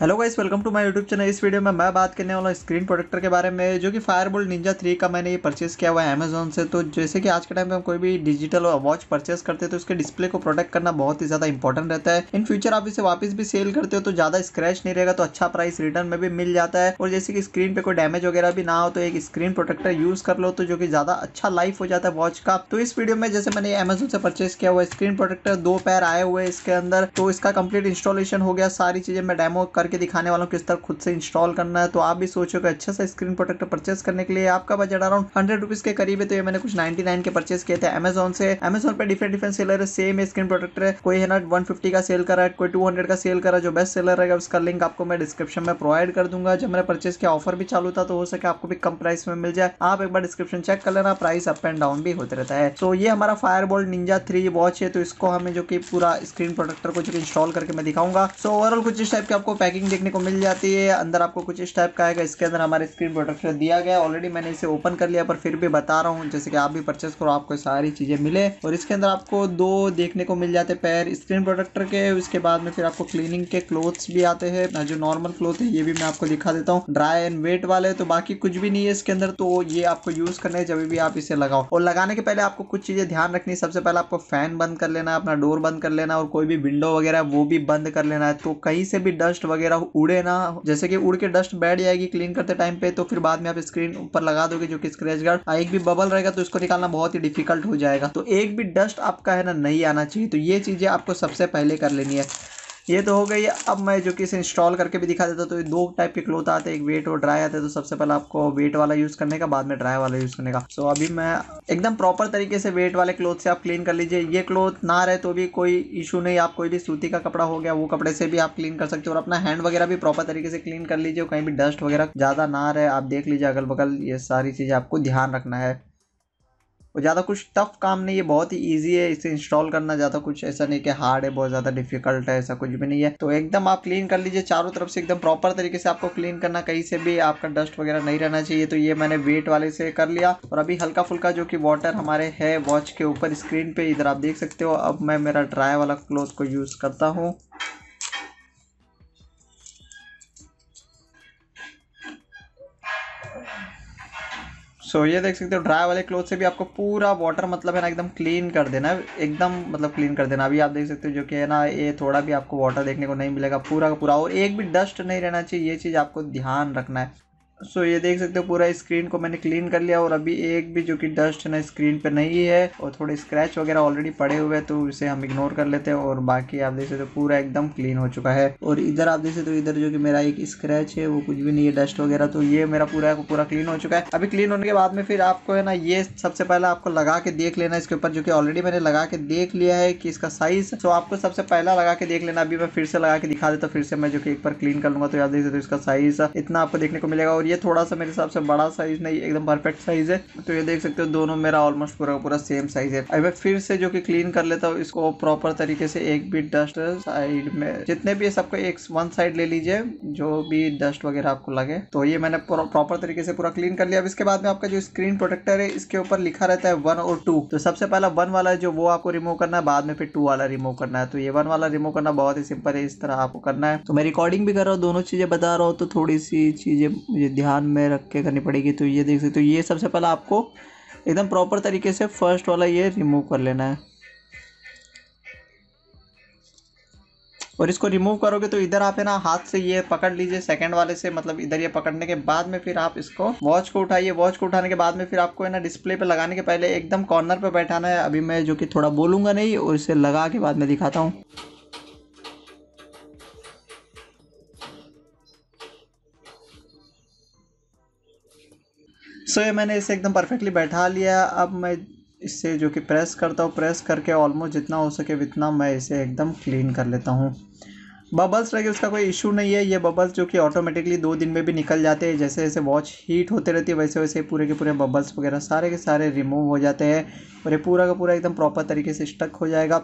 hello guys welcome to my YouTube channel इस video में मैं बात करने वाला हूँ स्क्रीन प्रोटेक्टर के बारे में जो कि फायरबोल्ट निंजा थ्री का मैंने ये परचेस किया हुआ है अमेजोन से तो जैसे कि आज के टाइम पे हम कोई भी डिजिटल वॉच परचेस करते हैं तो उसके डिस्प्ले को प्रोटेक्ट करना बहुत ही ज़्यादा इंपॉर्टेंट रहता है इन फ्यूचर आप इसे वापस भी सेल करते हो तो ज़्यादा स्क्रैच नहीं रहेगा तो अच्छा प्राइस रिटर्न में भी मिल जाता है और जैसे कि स्क्रीन पर कोई डैमेज वगैरह भी ना हो तो एक स्क्रीन प्रोटेक्टर यूज़ कर लो तो जो कि ज़्यादा अच्छा लाइफ हो जाता है वॉच का तो इस वीडियो में जैसे मैंने अमेजोन से परचेस किया हुआ स्क्रीन प्रोटेक्टर दो पैर आए हुए इसके अंदर तो इसका कंप्लीट इंस्टॉलेशन हो गया सारी चीज़ें मैं डेमो कर करके दिखाने वाला हूँ किस तरह खुद से इंस्टॉल करना है तो आप भी सोचोगे अच्छा सा स्क्रीन प्रोटेक्टर परचेस करने के लिए आपका बजट अराउंड हंड्रेड रुपीज़ के करीब है तो ये मैंने कुछ नाइनटी नाइन के परचेस किए थे अमेजोन से अमेजोन पर डिफरेंट डिफरेंट सेलर है सेम स्क्रीन प्रोटेक्टर है कोई है ना वन फिफ्टी का सेल करा है कोई टू हंड्रेड का सेल करा जो बेस्ट सेलर रहेगा उसका लिंक आपको मैं डिस्क्रिप्शन में प्रोवाइड कर दूंगा जब मैंने परचेस किया ऑफर भी चालू था तो हो सके आपको भी कम प्राइस में मिल जाए आप एक बार डिस्क्रिप्शन चेक कर लेना प्राइस अप एंड डाउन भी होते रहता है तो ये हमारा fire fireball ninja three watch है तो इसको हमें जो कि पूरा स्क्रीन प्रोटेक्टर को जो इंस्टॉल करके मैं दिखाऊंगा सो ओवरऑल कुछ इस टाइप के आपको पैकिंग पैकिंग देखने को मिल जाती है अंदर आपको कुछ इस टाइप का आएगा इसके अंदर हमारे स्क्रीन प्रोटेक्टर दिया गया ऑलरेडी मैंने इसे ओपन कर लिया पर फिर भी बता रहा हूँ जैसे कि आप भी परचेस करो आपको सारी चीज़ें मिले और इसके अंदर आपको दो देखने को मिल जाते पैर स्क्रीन प्रोटेक्टर के उसके बाद में फिर आपको क्लीनिंग के क्लोथ्स भी आते हैं जो नॉर्मल क्लोथ है ये भी मैं आपको दिखा देता हूँ ड्राई एंड वेट वाले तो बाकी कुछ भी नहीं है इसके अंदर तो ये आपको यूज़ करने जब भी आप इसे लगाओ और लगाने के पहले आपको कुछ चीज़ें ध्यान रखनी सबसे पहले आपको फैन बंद कर लेना अपना डोर बंद कर लेना और कोई भी विंडो वगैरह वो भी बंद कर लेना है तो कहीं से भी डस्ट वगैरह वगैरह उड़े ना जैसे कि उड़ के डस्ट बैठ जाएगी क्लीन करते टाइम पे तो फिर बाद में आप स्क्रीन ऊपर लगा दोगे जो कि स्क्रेच गार्ड एक भी बबल रहेगा तो इसको निकालना बहुत ही डिफिकल्ट हो जाएगा तो एक भी डस्ट आपका है ना नहीं आना चाहिए तो ये चीजें आपको सबसे पहले कर लेनी है ये तो हो गई है अब मैं जो कि इसे इंस्टॉल करके भी दिखा देता तो ये दो टाइप के क्लोथ आते हैं एक वेट और ड्राई आते हैं तो सबसे पहले आपको वेट वाला यूज़ करने का बाद में ड्राई वाला यूज़ करने का सो so, अभी मैं एकदम प्रॉपर तरीके से वेट वाले क्लोथ से आप क्लीन कर लीजिए ये क्लोथ ना रहे तो भी कोई इशू नहीं आप कोई भी सूती का कपड़ा हो गया वो कपड़े से भी आप क्लीन कर सकते हो और अपना हैंड वगैरह भी प्रॉपर तरीके से क्लीन कर लीजिए कहीं भी डस्ट वगैरह ज़्यादा ना रहे आप देख लीजिए अगल बगल ये सारी चीज़ें आपको ध्यान रखना है और ज़्यादा कुछ टफ काम नहीं है बहुत ही ईजी है इसे इंस्टॉल करना ज़्यादा कुछ ऐसा नहीं कि हार्ड है बहुत ज़्यादा डिफिकल्ट है ऐसा कुछ भी नहीं है तो एकदम आप क्लीन कर लीजिए चारों तरफ से एकदम प्रॉपर तरीके से आपको क्लीन करना कहीं से भी आपका डस्ट वगैरह नहीं रहना चाहिए तो ये मैंने वेट वाले से कर लिया और अभी हल्का फुल्का जो कि वाटर हमारे है वॉच के ऊपर स्क्रीन पर इधर आप देख सकते हो अब मैं मेरा ड्राई वाला क्लोथ को यूज़ करता हूँ सो so, ये देख सकते हो ड्राई वाले क्लोथ से भी आपको पूरा वाटर मतलब है ना एकदम क्लीन कर देना एकदम मतलब क्लीन कर देना अभी आप देख सकते हो जो कि है ना ये थोड़ा भी आपको वाटर देखने को नहीं मिलेगा पूरा का पूरा और एक भी डस्ट नहीं रहना चाहिए ये चीज़ आपको ध्यान रखना है सो so, ये देख सकते हो पूरा स्क्रीन को मैंने क्लीन कर लिया और अभी एक भी जो कि डस्ट है ना स्क्रीन पे नहीं है और थोड़े स्क्रैच वगैरह ऑलरेडी पड़े हुए हैं तो इसे हम इग्नोर कर लेते हैं और बाकी आप देख सकते हो पूरा एकदम क्लीन हो चुका है और इधर आप देख सकते हो इधर जो कि मेरा एक स्क्रैच है वो कुछ भी नहीं है डस्ट वगैरह तो ये मेरा पूरा पूरा क्लीन हो चुका है अभी क्लीन होने के बाद में फिर आपको है ना ये सबसे पहले आपको लगा के देख लेना इसके ऊपर जो कि ऑलरेडी मैंने लगा के देख लिया है कि इसका साइज तो आपको सबसे पहला लगा के देख लेना अभी मैं फिर से लगा के दिखा देता हूँ फिर से मैं जो कि एक बार क्लीन कर लूंगा तो आप देख सकते हो इसका साइज इतना आपको देखने को मिलेगा और ये थोड़ा सा मेरे हिसाब से बड़ा साइज़ नहीं एकदम परफेक्ट साइज़ है तो ये देख सकते हो दोनों मेरा ऑलमोस्ट पूरा पूरा सेम साइज़ है अब मैं फिर से जो कि क्लीन कर लेता हूँ इसको प्रॉपर तरीके से एक भी डस्ट साइड में जितने भी सबको एक वन साइड ले लीजिए जो भी डस्ट वगैरह आपको लगे तो ये मैंने प्रॉपर तरीके से पूरा क्लीन कर लिया अब इसके बाद में आपका जो स्क्रीन प्रोटेक्टर है इसके ऊपर लिखा रहता है वन और टू तो सबसे पहला वन वाला जो वो आपको रिमूव करना है बाद में फिर टू वाला रिमूव करना है तो ये वन वाला रिमूव करना बहुत ही सिंपल है इस तरह आपको करना है तो मैं रिकॉर्डिंग भी कर रहा हूँ दोनों चीज़ें बता रहा हूँ तो थोड़ी सी चीज़ें मुझे ध्यान में रख के करनी पड़ेगी तो ये देख सकते हो ये सबसे पहले आपको एकदम प्रॉपर तरीके से फर्स्ट वाला ये रिमूव कर लेना है और इसको रिमूव करोगे तो इधर आप है ना हाथ से ये पकड़ लीजिए सेकंड वाले से मतलब इधर ये पकड़ने के बाद में फिर आप इसको वॉच को उठाइए वॉच को उठाने के बाद में फिर आपको है ना डिस्प्ले पे लगाने के पहले एकदम कॉर्नर पे बैठाना है अभी मैं जो कि थोड़ा बोलूंगा नहीं और इसे लगा के बाद में दिखाता हूँ सो so, ये मैंने इसे एकदम परफेक्टली बैठा लिया अब मैं इससे जो कि प्रेस करता हूँ प्रेस करके ऑलमोस्ट जितना हो सके उतना मैं इसे एकदम क्लीन कर लेता हूँ बबल्स रह उसका कोई इशू नहीं है ये बबल्स जो कि ऑटोमेटिकली दो दिन में भी निकल जाते हैं जैसे जैसे वॉच हीट होते रहती है वैसे वैसे पूरे के पूरे बबल्स वगैरह सारे के सारे रिमूव हो जाते हैं और ये पूरा का पूरा एकदम प्रॉपर तरीके से स्टक हो जाएगा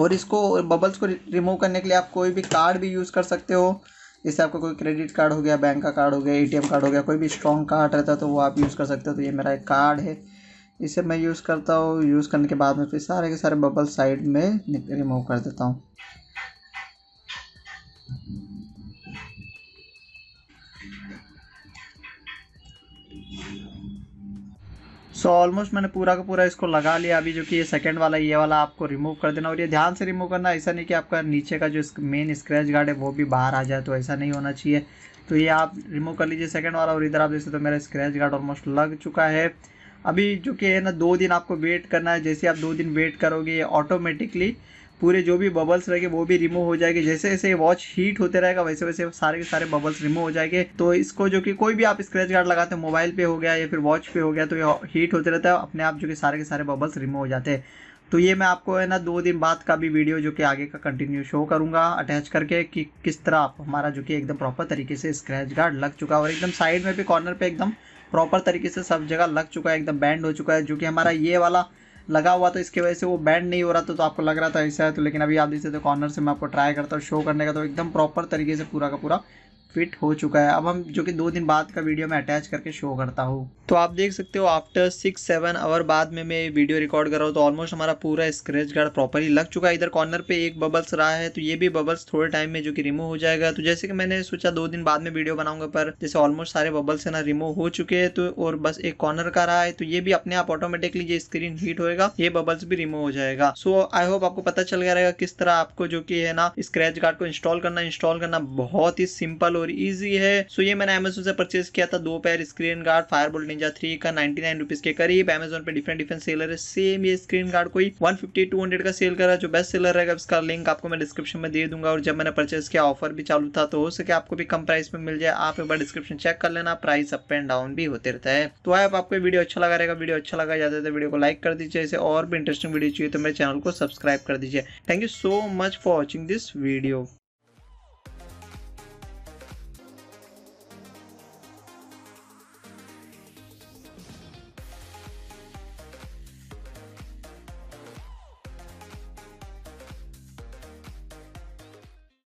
और इसको बबल्स को रिमूव करने के लिए आप कोई भी कार्ड भी यूज़ कर सकते हो जैसे आपका कोई क्रेडिट कार्ड हो गया बैंक का कार्ड हो गया एटीएम कार्ड हो गया कोई भी स्ट्रॉन्ग कार्ड रहता तो वो आप यूज़ कर सकते हो तो ये मेरा एक कार्ड है इसे मैं यूज़ करता हूँ यूज़ करने के बाद में फिर सारे के सारे बबल साइड में रिमूव कर देता हूँ सो so, ऑलमोस्ट मैंने पूरा का पूरा इसको लगा लिया अभी जो कि ये सेकंड वाला ये वाला आपको रिमूव कर देना और ये ध्यान से रिमूव करना ऐसा नहीं कि आपका नीचे का जो मेन स्क्रैच गार्ड है वो भी बाहर आ जाए तो ऐसा नहीं होना चाहिए तो ये आप रिमूव कर लीजिए सेकंड वाला और इधर आप देख सकते तो मेरा स्क्रैच गार्ड ऑलमोस्ट लग चुका है अभी जो कि है ना दो दिन आपको वेट करना है जैसे आप दो दिन वेट करोगे ये ऑटोमेटिकली पूरे जो भी बबल्स रहेंगे वो भी रिमूव हो जाएंगे जैसे जैसे वॉच हीट होते रहेगा वैसे वैसे सारे के सारे बबल्स रिमूव हो जाएंगे तो इसको जो कि कोई भी आप स्क्रेच गार्ड लगाते हैं मोबाइल पे हो गया या फिर वॉच पे हो गया तो ये हीट होते रहता है अपने आप जो कि सारे के सारे बबल्स रिमूव हो जाते हैं तो ये मैं आपको है ना दो दिन बाद का भी वीडियो जो कि आगे का कंटिन्यू शो करूँगा अटैच करके कि किस तरह आप हमारा जो कि एकदम प्रॉपर तरीके से स्क्रैच गार्ड लग चुका है और एकदम साइड में भी कॉर्नर पे एकदम प्रॉपर तरीके से सब जगह लग चुका है एकदम बैंड हो चुका है जो कि हमारा ये वाला लगा हुआ था इसकी वजह से वो बैंड नहीं हो रहा था तो आपको लग रहा था ऐसा है तो लेकिन अभी आप देख सकते हो कॉर्नर से मैं आपको ट्राई करता हूँ शो करने का तो एकदम प्रॉपर तरीके से पूरा का पूरा फिट हो चुका है अब हम जो कि दो दिन बाद का वीडियो मैं अटैच करके शो करता हूँ तो आप देख सकते हो आफ्टर सिक्स सेवन आवर बाद में मैं वीडियो रिकॉर्ड कर रहा हूँ तो ऑलमोस्ट हमारा पूरा स्क्रेच गार्ड प्रॉपरली लग चुका है इधर कॉर्नर पे एक बबल्स रहा है तो ये भी बबल्स थोड़े टाइम में जो कि रिमूव हो जाएगा तो जैसे कि मैंने सोचा दो दिन बाद में वीडियो बनाऊंगा पर जैसे ऑलमोस्ट सारे बबल्स है ना रिमूव हो चुके हैं तो और बस एक कॉर्नर का रहा है तो ये भी अपने आप ऑटोमेटिकली ये स्क्रीन हीट होगा ये बबल्स भी रिमूव हो जाएगा सो आई होप आपको पता चल गया रहेगा किस तरह आपको जो कि है ना स्क्रेच गार्ड को इंस्टॉल करना इंस्टॉल करना बहुत ही सिंपल और ईजी है सो ये मैंने अमेजोन से परचेज किया था दो pair screen guard bolt ninja three का नाइनटी नाइन रुपीज के करीब अमेजोन पे डिफरेंट डिफरेंट सेलर है सेम ये स्क्रीन गार्ड कोई वन फिफ्टी टू हंड्रेड का सेल करा जो बेस्ट सेलर रहेगा इसका लिंक आपको मैं डिस्क्रिप्शन में दे दूंगा और जब मैंने परचेज किया ऑफर भी चालू था तो हो सके आपको भी कम प्राइस में मिल जाए आप एक बार डिस्क्रिप्शन चेक कर लेना प्राइस अप एंड डाउन भी होते रहता है तो आप आपको वीडियो अच्छा लगा रहेगा वीडियो अच्छा लगा जाता है तो वीडियो को लाइक कर दीजिए इसे और भी इंटरेस्टिंग वीडियो चाहिए तो मेरे चैनल को सब्सक्राइब कर दीजिए thank you so much for watching this video